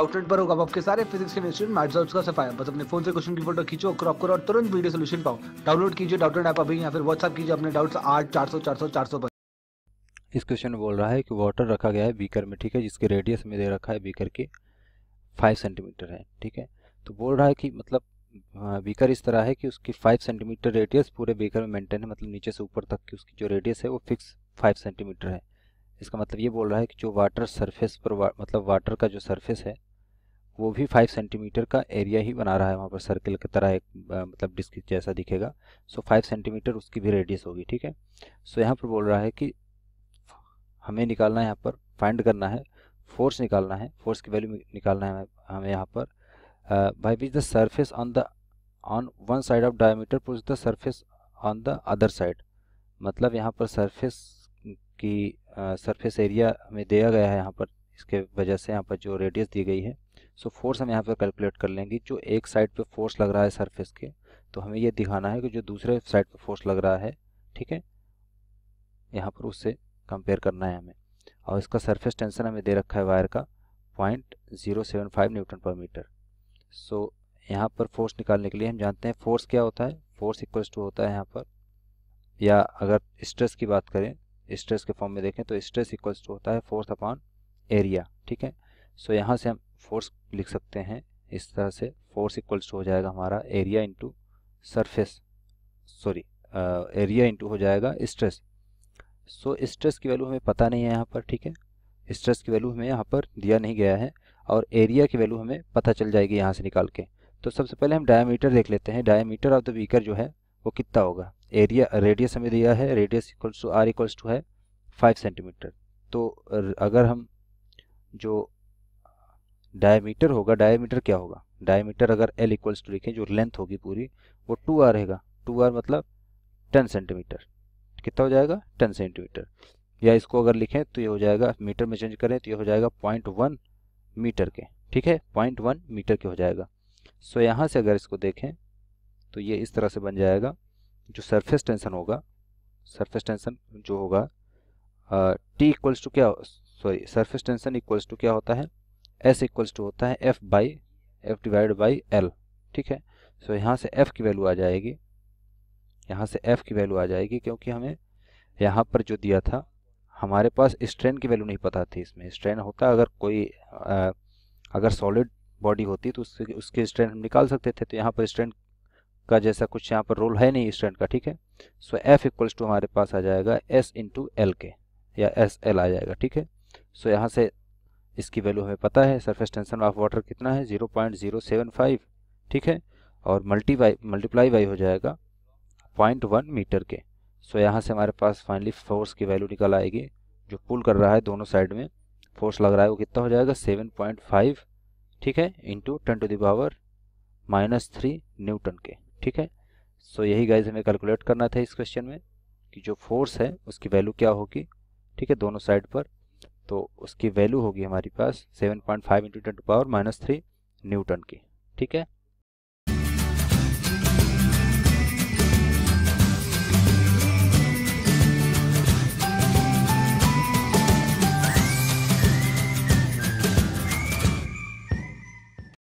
outlet पर होगा आपके सारे फिजिक्स केमिस्ट्री मैथ्स और उसका सफाया बस अपने फोन से क्वेश्चन की फोटो खींचो क्रॉप करो और तुरंत वीडियो सोल्यूशन पाओ डाउनलोड कीजिए डाउटलेट ऐप अभी या फिर व्हाट्सअप कीजिए अपने डाउट्स आठ चार सौ चार सौ चार सौ पर इस क्वेश्चन में बोल रहा है कि वाटर रखा गया है बीकर में ठीक है जिसके रेडियस में दे रखा है बीकर के फाइव सेंटीमीटर है ठीक है तो बोल रहा है कि मतलब बीकर हाँ, इस तरह है कि उसकी फाइव सेंटीमीटर रेडियस पूरे बीकर में मेंटेन है मतलब नीचे से ऊपर तक की उसकी जो रेडियस है वो फिक्स फाइव सेंटीमीटर है इसका मतलब ये बोल रहा है कि जो वाटर सरफेस पर वा, मतलब वाटर का जो सरफेस है वो भी फाइव सेंटीमीटर का एरिया ही बना रहा है वहाँ पर सर्किल की तरह एक मतलब डिस्क जैसा दिखेगा सो फाइव सेंटीमीटर उसकी भी रेडियस होगी ठीक है सो यहाँ पर बोल रहा है कि हमें निकालना है यहाँ पर फाइंड करना है फोर्स निकालना है फोर्स की वैल्यू निकालना है हमें यहाँ पर by which the surface on the on one side of diameter pulls the surface on the other side मतलब यहाँ पर सर्फेस की सर्फेस एरिया हमें दिया गया है यहाँ पर इसके वजह से यहाँ पर जो रेडियस दी गई है सो so, फोर्स हम यहाँ पर कैलकुलेट कर लेंगे जो एक साइड पे फोर्स लग रहा है सरफेस के तो हमें ये दिखाना है कि जो दूसरे साइड पे फोर्स लग रहा है ठीक है यहाँ पर उससे कंपेयर करना है हमें और इसका सरफेस टेंशन हमें दे रखा है वायर का point zero seven five newton per metre so यहाँ पर फोर्स निकालने के लिए हम जानते हैं फोर्स क्या होता है फोर्स इक्वल्स टू होता है यहाँ पर या अगर स्ट्रेस की बात करें स्ट्रेस के फॉर्म में देखें तो स्ट्रेस इक्वल्स टू होता है फोर्स अपॉन एरिया ठीक है सो so, यहाँ से हम फोर्स लिख सकते हैं इस तरह से फोर्स इक्वल्स टू हो जाएगा हमारा area into surface sorry area into हो जाएगा स्ट्रेस सो स्ट्रेस की वैल्यू हमें पता नहीं है यहाँ पर ठीक है स्ट्रेस की वैल्यू हमें यहाँ पर दिया नहीं गया है और एरिया की वैल्यू हमें पता चल जाएगी यहाँ से निकाल के तो सबसे पहले हम डायमीटर देख लेते हैं डायमीटर ऑफ द वीकर जो है वो कितना होगा एरिया रेडियस हमें दिया है radius equals to R equals to है फाइव सेंटीमीटर तो अगर हम जो डायमीटर होगा डायमीटर क्या होगा डायमीटर अगर एल इक्वल्स टू लिखें जो लेंथ होगी पूरी वो टू आर रहेगा टू आर मतलब टेन सेंटीमीटर कितना हो जाएगा टेन सेंटीमीटर या इसको अगर लिखें तो ये हो जाएगा मीटर में चेंज करें तो ये हो जाएगा पॉइंट वन मीटर के ठीक है पॉइंट वन मीटर के हो जाएगा सो so, यहाँ से अगर इसको देखें तो ये इस तरह से बन जाएगा जो सरफेस टेंशन होगा सरफेस टेंशन जो होगा टी इक्वल्स टू क्या sorry surface tension equals to क्या होता है एस इक्वल्स टू होता है F by F divide by L ठीक है सो यहाँ से एफ़ की वैल्यू आ जाएगी यहाँ से एफ़ की वैल्यू आ जाएगी क्योंकि हमें यहाँ पर जो दिया था हमारे पास स्ट्रेन की वैल्यू नहीं पता थी इसमें स्ट्रेन होता अगर कोई आ, अगर सॉलिड बॉडी होती तो उससे उसके स्ट्रेन हम निकाल सकते थे तो यहाँ पर स्ट्रेन का जैसा कुछ यहाँ पर रोल है नहीं स्ट्रेन का ठीक है सो एफ इक्वल्स टू हमारे पास आ जाएगा एस इंटू एल के या एस एल आ जाएगा ठीक है सो यहाँ से इसकी वैल्यू हमें पता है सरफेस टेंशन ऑफ वाटर कितना है 0.075 ठीक है और मल्टी बाई मल्टीप्लाई बाई हो जाएगा पॉइंट वन मीटर के सो यहाँ से हमारे पास फाइनली फोर्स की वैल्यू निकल आएगी जो पुल कर रहा है दोनों साइड में फोर्स लग रहा है वो कितना हो जाएगा 7.5 ठीक है into ten to the power minus three newton के ठीक है सो यही गाइज हमें कैलकुलेट करना था इस क्वेश्चन में कि जो फोर्स है उसकी वैल्यू क्या होगी ठीक है दोनों साइड पर तो उसकी वैल्यू होगी हमारे पास 7.5 point five into ten to power minus three newton की ठीक है